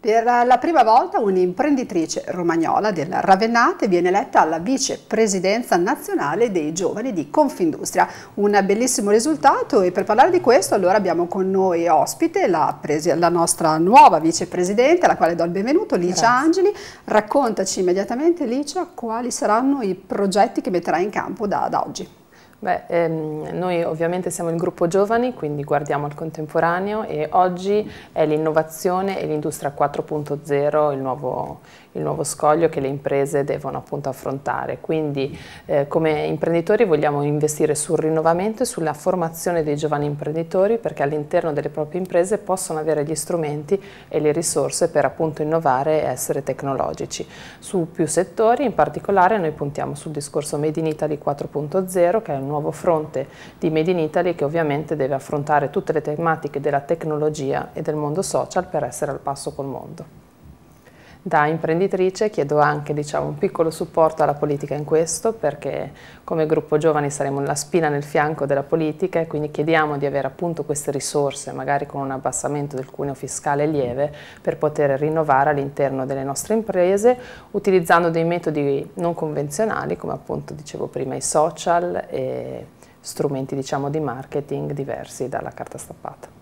Per la prima volta un'imprenditrice romagnola del Ravennate viene eletta alla vicepresidenza nazionale dei giovani di Confindustria. Un bellissimo risultato e per parlare di questo allora abbiamo con noi ospite la, la nostra nuova vicepresidente, alla quale do il benvenuto, Licia Grazie. Angeli. Raccontaci immediatamente Licia quali saranno i progetti che metterà in campo da, da oggi. Beh, ehm, noi ovviamente siamo il gruppo giovani, quindi guardiamo al contemporaneo e oggi è l'innovazione e l'industria 4.0 il, il nuovo, scoglio che le imprese devono appunto affrontare. Quindi eh, come imprenditori vogliamo investire sul rinnovamento e sulla formazione dei giovani imprenditori perché all'interno delle proprie imprese possono avere gli strumenti e le risorse per appunto innovare e essere tecnologici. Su più settori, in particolare noi puntiamo sul discorso Made in Italy 4.0 che è un nuovo fronte di Made in Italy che ovviamente deve affrontare tutte le tematiche della tecnologia e del mondo social per essere al passo col mondo. Da imprenditrice chiedo anche diciamo, un piccolo supporto alla politica in questo perché come gruppo giovani saremo la spina nel fianco della politica e quindi chiediamo di avere appunto queste risorse magari con un abbassamento del cuneo fiscale lieve per poter rinnovare all'interno delle nostre imprese utilizzando dei metodi non convenzionali come appunto dicevo prima i social e strumenti diciamo, di marketing diversi dalla carta stampata.